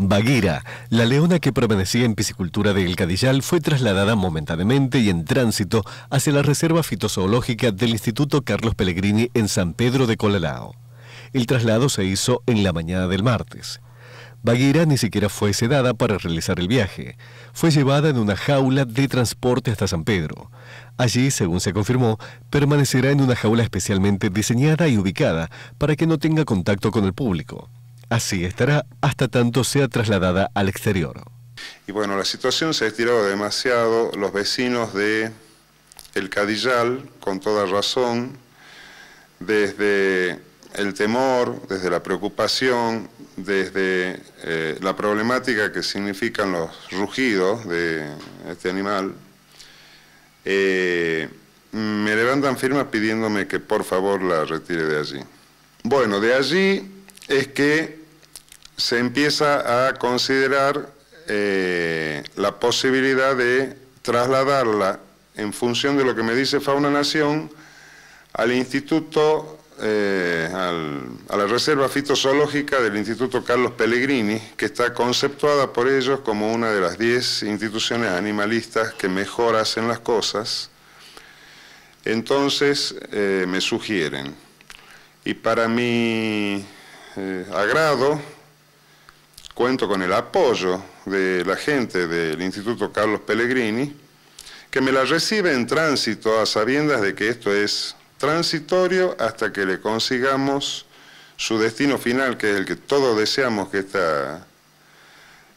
Baguira, la leona que permanecía en piscicultura de El Cadillal, fue trasladada momentáneamente y en tránsito hacia la Reserva Fitozoológica del Instituto Carlos Pellegrini en San Pedro de Colalao. El traslado se hizo en la mañana del martes. Baguira ni siquiera fue sedada para realizar el viaje. Fue llevada en una jaula de transporte hasta San Pedro. Allí, según se confirmó, permanecerá en una jaula especialmente diseñada y ubicada para que no tenga contacto con el público. Así estará hasta tanto sea trasladada al exterior. Y bueno, la situación se ha estirado demasiado. Los vecinos de El Cadillal, con toda razón, desde el temor, desde la preocupación, desde eh, la problemática que significan los rugidos de este animal, eh, me levantan firma pidiéndome que por favor la retire de allí. Bueno, de allí es que se empieza a considerar eh, la posibilidad de trasladarla en función de lo que me dice Fauna Nación al Instituto, eh, a la Reserva Fitozoológica del Instituto Carlos Pellegrini, que está conceptuada por ellos como una de las 10 instituciones animalistas que mejor hacen las cosas. Entonces eh, me sugieren. Y para mi agrado, cuento con el apoyo de la gente del Instituto Carlos Pellegrini, que me la recibe en tránsito a sabiendas de que esto es transitorio hasta que le consigamos su destino final, que es el que todos deseamos que esta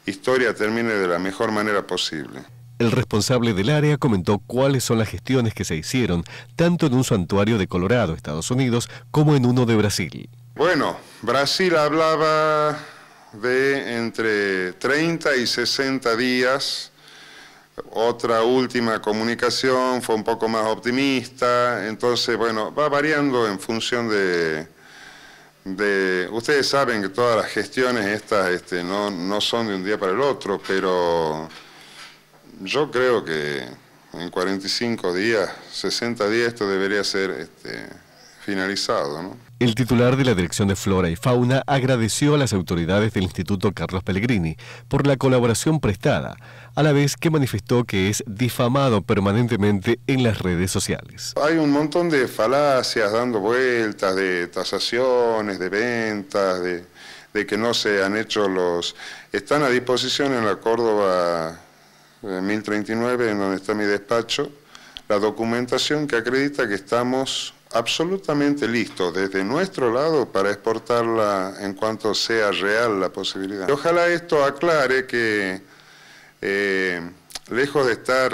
historia termine de la mejor manera posible. El responsable del área comentó cuáles son las gestiones que se hicieron, tanto en un santuario de Colorado, Estados Unidos, como en uno de Brasil. Bueno, Brasil hablaba de entre 30 y 60 días. Otra última comunicación fue un poco más optimista, entonces, bueno, va variando en función de... ustedes saben que todas las gestiones estas este, no, no son de un día para el otro, pero yo creo que en 45 días, 60 días, esto debería ser este, finalizado. El titular de la Dirección de Flora y Fauna agradeció a las autoridades del Instituto Carlos Pellegrini por la colaboración prestada, a la vez que manifestó que es difamado permanentemente en las redes sociales. Hay un montón de falacias dando vueltas, de tasaciones, de ventas, de que no se han hecho los... Están a disposición en la Córdoba 1039, eh, en donde está mi despacho, la documentación que acredita que estamos absolutamente listo desde nuestro lado para exportarla en cuanto sea real la posibilidad. ojalá esto aclare que eh, lejos de estar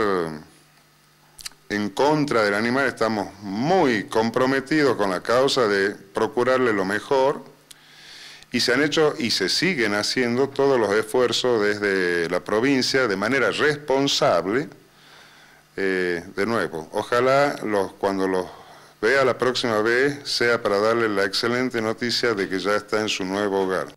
en contra del animal, estamos muy comprometidos con la causa de procurarle lo mejor y se han hecho y se siguen haciendo todos los esfuerzos desde la provincia de manera responsable. Eh, de nuevo, ojalá los, cuando los Vea la próxima vez, sea para darle la excelente noticia de que ya está en su nuevo hogar.